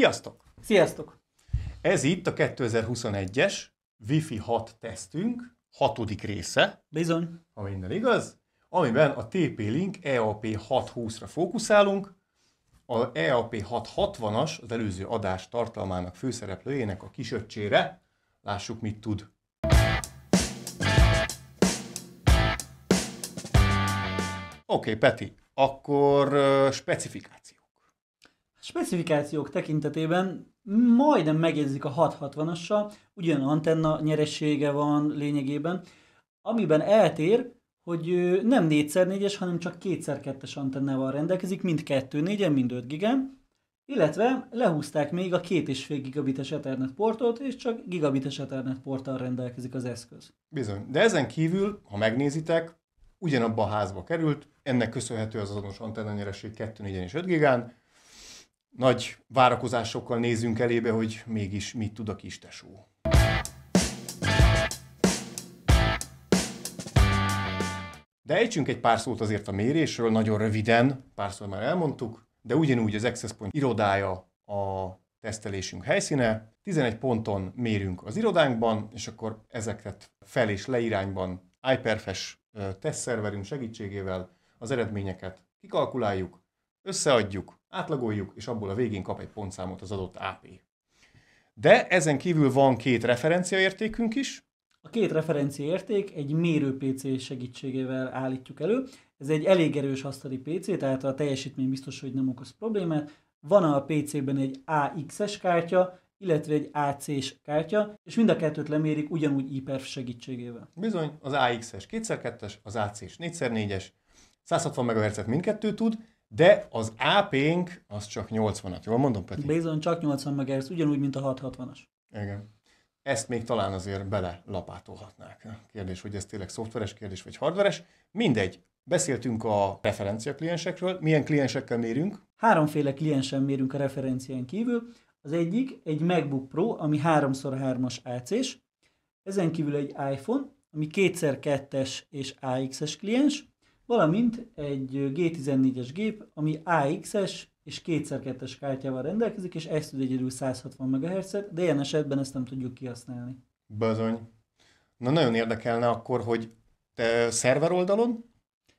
Sziasztok! Sziasztok! Ez itt a 2021-es Wi-Fi 6 tesztünk hatodik része. Bizony. Ha minden igaz, amiben a TP-Link EAP 620-ra fókuszálunk, a EAP 660-as az előző adás tartalmának főszereplőjének a kisöccsére. Lássuk, mit tud. Oké, okay, Peti, akkor specifikáció. Specifikációk tekintetében majdnem megjegyzik a 660-assal, ugyan antenna nyeressége van lényegében, amiben eltér, hogy nem 4x4-es, hanem csak 2x2-es antennával rendelkezik, mind 2 4 mind 5 gigán, illetve lehúzták még a 2,5 gigabites Ethernet portot, és csak gigabites Ethernet porttal rendelkezik az eszköz. Bizony, de ezen kívül, ha megnézitek, ugyanabba a házba került, ennek köszönhető az azonos antenna nyereség 2, 4 és 5 gigán, nagy várakozásokkal nézünk elébe, hogy mégis mit tud a kis tesó. De ejtsünk egy pár szót azért a mérésről, nagyon röviden, párszor már elmondtuk, de ugyanúgy az Access Point irodája a tesztelésünk helyszíne. 11 ponton mérünk az irodánkban, és akkor ezeket fel és leirányban iPerfes tesztszerverünk segítségével az eredményeket kikalkuláljuk, összeadjuk, átlagoljuk, és abból a végén kap egy pontszámot az adott AP. De ezen kívül van két referenciaértékünk is. A két referenciaérték egy mérő PC segítségével állítjuk elő. Ez egy elég erős asztali PC, tehát a teljesítmény biztos, hogy nem okoz problémát. Van a PC-ben egy AX-es kártya, illetve egy AC-s kártya, és mind a kettőt lemérik ugyanúgy IPERF segítségével. Bizony, az AX-es 2x2-es, az AC-s 4x4-es, 160 MHz-et mindkettő tud, de az AP-nk az csak 80-at, jól mondom, Peti? Bizony, csak 80 MHz, ugyanúgy, mint a 660-as. Igen. Ezt még talán azért bele lapátolhatnák. Kérdés, hogy ez tényleg szoftveres kérdés, vagy hardveres. Mindegy, Beszéltünk a referencia kliensekről. Milyen kliensekkel mérünk? Háromféle kliensen mérünk a referencián kívül. Az egyik egy MacBook Pro, ami 3x3-as AC-s. Ezen kívül egy iPhone, ami 2x2-es és AX-es kliens valamint egy G14-es gép, ami AX-es és 2x2-es kártyával rendelkezik, és ezt tud egyedül 160 mhz de ilyen esetben ezt nem tudjuk kihasználni. Bizony. Na nagyon érdekelne akkor, hogy te szerver oldalon?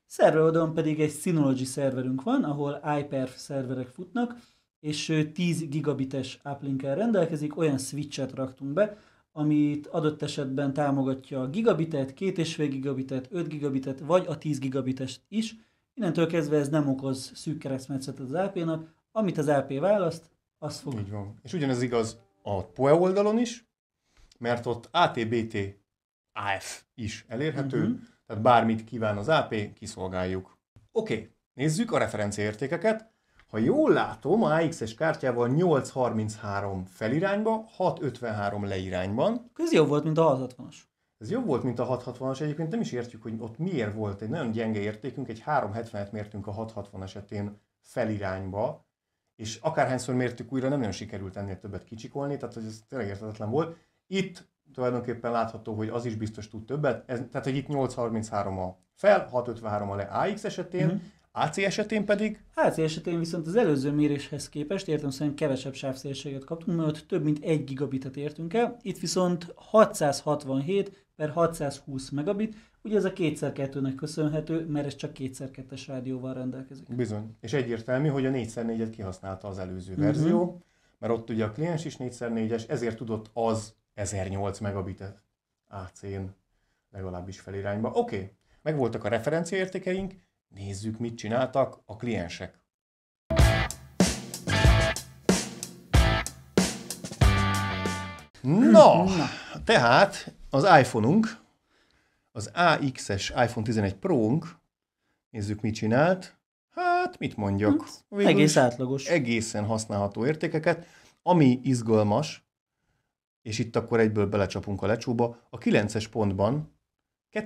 Szerver oldalon pedig egy Synology szerverünk van, ahol iPerf szerverek futnak, és 10 gigabites uplink rendelkezik, olyan switchet raktunk be, amit adott esetben támogatja a gigabitet, 2,5 gigabitet, 5 gigabitet, vagy a 10 gigabitet is. Innentől kezdve ez nem okoz szűk keresztmetszet az AP-nak, amit az AP választ, az fog. Így van. És ugyanez igaz a POE oldalon is, mert ott ATBT AF is elérhető, uh-huh. tehát bármit kíván az AP, kiszolgáljuk. Oké, okay. nézzük a referenciaértékeket. Ha jól látom, a AX-es kártyával 8.33 felirányba, 6.53 leirányban. Ez jobb volt, mint a 6.60-as. Ez jobb volt, mint a 660-as. Egyébként nem is értjük, hogy ott miért volt egy nagyon gyenge értékünk, egy 370-et mértünk a 660 esetén felirányba, és akárhányszor mértük újra, nem nagyon sikerült ennél többet kicsikolni, tehát hogy ez tényleg értetetlen volt. Itt tulajdonképpen látható, hogy az is biztos tud többet, ez, tehát hogy itt 833 a fel, 653 a le AX esetén, uh-huh. AC esetén pedig? AC esetén viszont az előző méréshez képest értem szerint kevesebb sávszélességet kaptunk, mert több mint 1 gigabitet értünk el. Itt viszont 667 per 620 megabit, ugye ez a 2x2-nek köszönhető, mert ez csak 2x2-es rádióval rendelkezik. Bizony. És egyértelmű, hogy a 4x4-et kihasználta az előző uh-huh. verzió, mhm. mert ott ugye a kliens is 4x4-es, ezért tudott az 1008 megabitet AC-n legalábbis felirányba. Oké, okay. megvoltak a referenciaértékeink, Nézzük, mit csináltak a kliensek. Na, tehát az iPhone-unk, az AX-es iPhone 11 pro unk nézzük, mit csinált. Hát, mit mondjak? Hm. Végül Egész átlagos. Egészen használható értékeket. Ami izgalmas, és itt akkor egyből belecsapunk a lecsóba, a 9-es pontban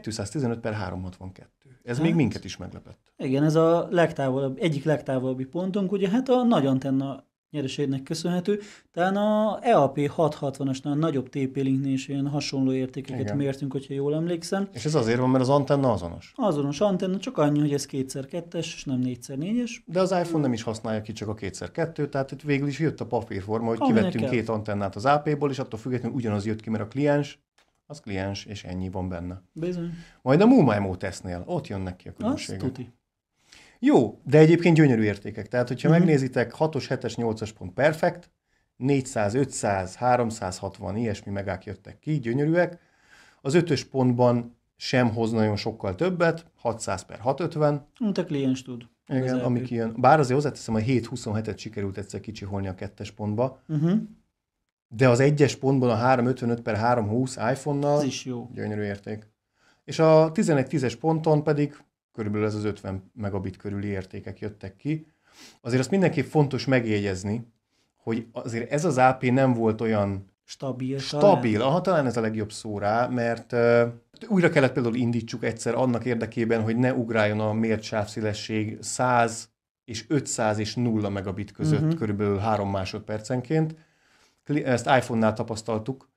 215 per 362. Ez hát, még minket is meglepett. Igen, ez a legtávolabb, egyik legtávolabbi pontunk, ugye hát a nagy antenna nyereségnek köszönhető. Talán a EAP 660-asnál nagyobb tp is ilyen hasonló értékeket Igen. mértünk, hogyha jól emlékszem. És ez azért van, mert az antenna azonos? Azonos antenna, csak annyi, hogy ez kétszer kettes, és nem négyszer négyes. De az iPhone nem is használja ki csak a kétszer kettő, tehát itt végül is jött a papírforma, hogy Aminek kivettünk kell. két antennát az AP-ból, és attól függetlenül ugyanaz jött ki, mert a kliens az kliens, és ennyi van benne. Bizony. Majd a MooMimo tesznél, ott jönnek ki a különbségek. Azt Jó, de egyébként gyönyörű értékek. Tehát, hogyha uh-huh. megnézitek, 6-os, 7-es, 8-as pont perfekt, 400, 500, 360, ilyesmi megák jöttek ki, gyönyörűek. Az 5-ös pontban sem hoz nagyon sokkal többet, 600 per 650. Mint a kliens tud. Igen, ami kijön. Bár azért hozzáteszem, a 7-27-et sikerült egyszer kicsiholni a kettes pontba, uh-huh de az egyes pontban a 355 per 320 iPhone-nal ez is jó. gyönyörű érték. És a 11.10-es ponton pedig körülbelül ez az 50 megabit körüli értékek jöttek ki. Azért azt mindenképp fontos megjegyezni, hogy azért ez az AP nem volt olyan stabil. Stabil, talán. aha, talán ez a legjobb szó rá, mert uh, újra kellett például indítsuk egyszer annak érdekében, hogy ne ugráljon a mért sávszélesség 100 és 500 és 0 megabit között uh-huh. körülbelül 3 másodpercenként, ezt iPhone-nál tapasztaltuk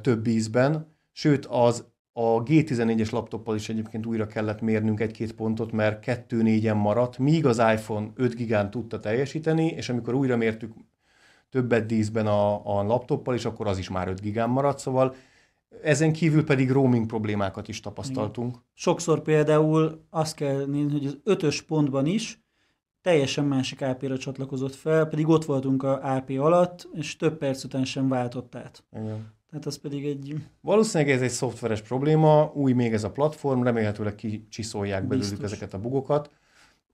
több ízben, sőt az a G14-es laptoppal is egyébként újra kellett mérnünk egy-két pontot, mert 2 4 maradt, míg az iPhone 5 gigán tudta teljesíteni, és amikor újra mértük többet díszben a, a laptoppal is, akkor az is már 5 gigán maradt, szóval ezen kívül pedig roaming problémákat is tapasztaltunk. Igen. Sokszor például azt kell nézni, hogy az ötös pontban is teljesen másik AP-ra csatlakozott fel, pedig ott voltunk a AP alatt, és több perc után sem váltott át. Igen. Tehát az pedig egy... Valószínűleg ez egy szoftveres probléma, új még ez a platform, remélhetőleg kicsiszolják belőlük Biztos. ezeket a bugokat,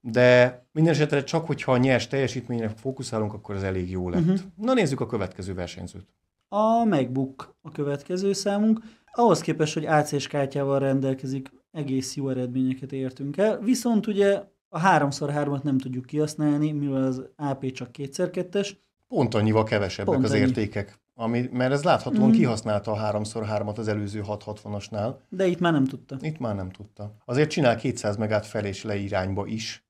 de minden esetre csak, hogyha a nyers teljesítményre fókuszálunk, akkor ez elég jó lett. Uh-huh. Na nézzük a következő versenyzőt. A MacBook a következő számunk. Ahhoz képest, hogy AC-s kártyával rendelkezik, egész jó eredményeket értünk el, viszont ugye a 3x3-at nem tudjuk kihasználni, mivel az AP csak 2x2-es. Pont annyival kevesebbek Pont az annyi. értékek. Ami, mert ez láthatóan mm. kihasználta a 3x3-at az előző 660-asnál. De itt már nem tudta. Itt már nem tudta. Azért csinál 200 megát fel és le irányba is.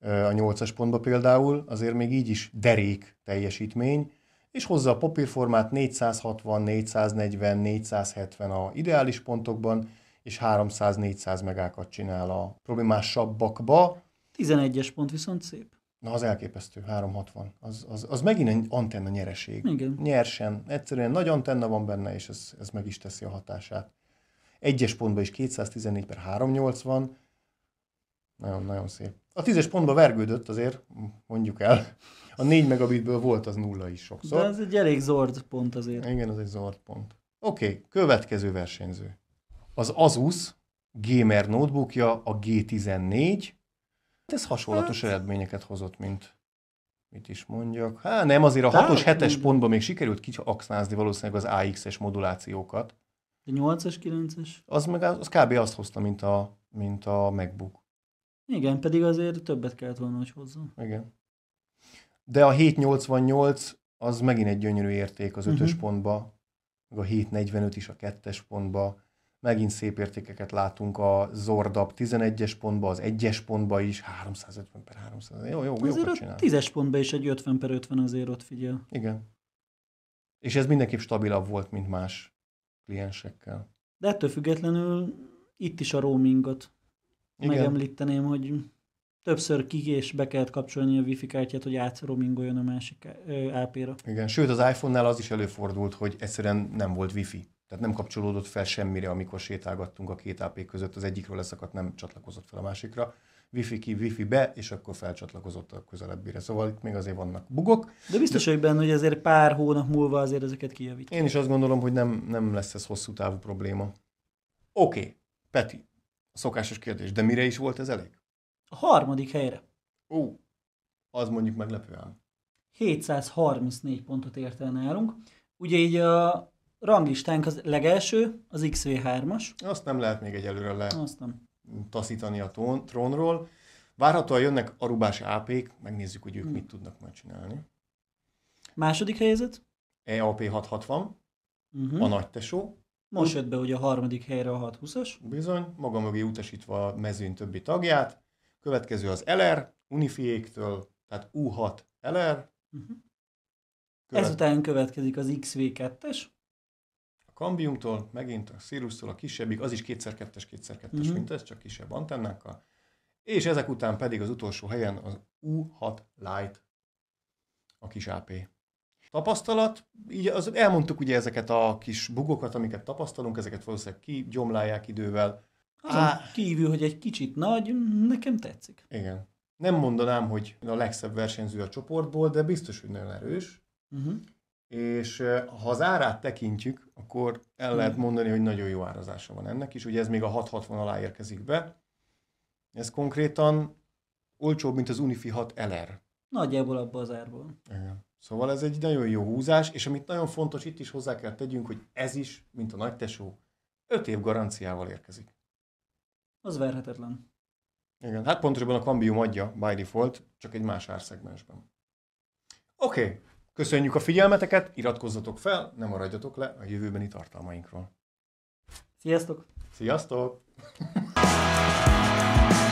A 8-as pontba például, azért még így is derék teljesítmény, és hozza a papírformát 460, 440, 470 a ideális pontokban, és 300-400 megákat csinál a problémásabbakba. 11-es pont viszont szép. Na, az elképesztő, 360. Az, az, az megint egy antenna nyereség. Igen. Nyersen, egyszerűen nagy antenna van benne, és ez, ez meg is teszi a hatását. Egyes pontban is 214 per 380. Nagyon-nagyon szép. A tízes pontba vergődött azért, mondjuk el. A 4 megabitből volt az nulla is sokszor. De ez egy elég zord pont azért. Igen, az egy zord pont. Oké, okay, következő versenyző. Az Asus gamer notebookja a G14, ez hasonlatos hát... eredményeket hozott, mint mit is mondjak. Hát nem, azért a 6-os, 7-es pontban még sikerült kiaxnázni valószínűleg az AX-es modulációkat. De 8 es 9-es? Az meg az, az kb. azt hozta, mint a, mint a MacBook. Igen, pedig azért többet kellett volna, hogy hozzon. Igen. De a 788 az megint egy gyönyörű érték az 5-ös uh-huh. Mhm. pontba, meg a 745 is a 2-es pontba, Megint szép értékeket látunk a Zordab 11-es pontba, az 1-es pontba is, 350 per 300. Jó, jó, azért a 10-es pontba is egy 50 per 50 azért ott figyel. Igen. És ez mindenképp stabilabb volt, mint más kliensekkel. De ettől függetlenül itt is a roamingot Igen. megemlíteném, hogy többször ki és be kellett kapcsolni a wifi kártyát, hogy átroamingoljon a másik AP-ra. Igen, sőt az iPhone-nál az is előfordult, hogy egyszerűen nem volt wifi. Tehát nem kapcsolódott fel semmire, amikor sétálgattunk a két AP között, az egyikről leszakadt, nem csatlakozott fel a másikra. Wi-Fi ki, Wi-Fi be, és akkor felcsatlakozott a közelebbire. Szóval itt még azért vannak bugok. De biztos hogy benne, hogy azért pár hónap múlva azért ezeket kijavítják. Én is azt gondolom, hogy nem, nem lesz ez hosszú távú probléma. Oké, okay. Peti, a szokásos kérdés, de mire is volt ez elég? A harmadik helyre. Ó, az mondjuk meglepően. 734 pontot ért el nálunk. Ugye így a ranglistánk az legelső, az XV3-as. Azt nem lehet még egyelőre le Azt nem. taszítani a tón, trónról. Várhatóan jönnek arubás AP-k, megnézzük, hogy ők hmm. mit tudnak majd csinálni. Második helyzet? EAP 660, uh-huh. a nagy tesó. Most jött be ugye a harmadik helyre a 620-as. Bizony, maga mögé utasítva a mezőn többi tagját. Következő az LR, Unifiéktől, tehát U6 LR. Uh-huh. Mhm. Követ... Ezután következik az XV2-es kambiumtól, megint a szírusztól a kisebbik, az is kétszer kettes, kétszer kettes, mm-hmm. mint ez, csak kisebb antennákkal. És ezek után pedig az utolsó helyen az U6 Lite, a kis AP. Tapasztalat, így az, elmondtuk ugye ezeket a kis bugokat, amiket tapasztalunk, ezeket valószínűleg kigyomlálják idővel. Á, kívül, hogy egy kicsit nagy, nekem tetszik. Igen. Nem mondanám, hogy a legszebb versenyző a csoportból, de biztos, hogy nagyon erős. Uh-huh és ha az árát tekintjük, akkor el lehet hmm. mondani, hogy nagyon jó árazása van ennek is. Ugye ez még a 660 alá érkezik be. Ez konkrétan olcsóbb, mint az Unifi 6 LR. Nagyjából abban az árban. Igen. Szóval ez egy nagyon jó húzás, és amit nagyon fontos, itt is hozzá kell tegyünk, hogy ez is, mint a nagy tesó, 5 év garanciával érkezik. Az verhetetlen. Igen, hát pontosabban a Cambium adja by default, csak egy más árszegmensben. Oké, okay. Köszönjük a figyelmeteket, iratkozzatok fel, nem maradjatok le a jövőbeni tartalmainkról. Sziasztok! Sziasztok!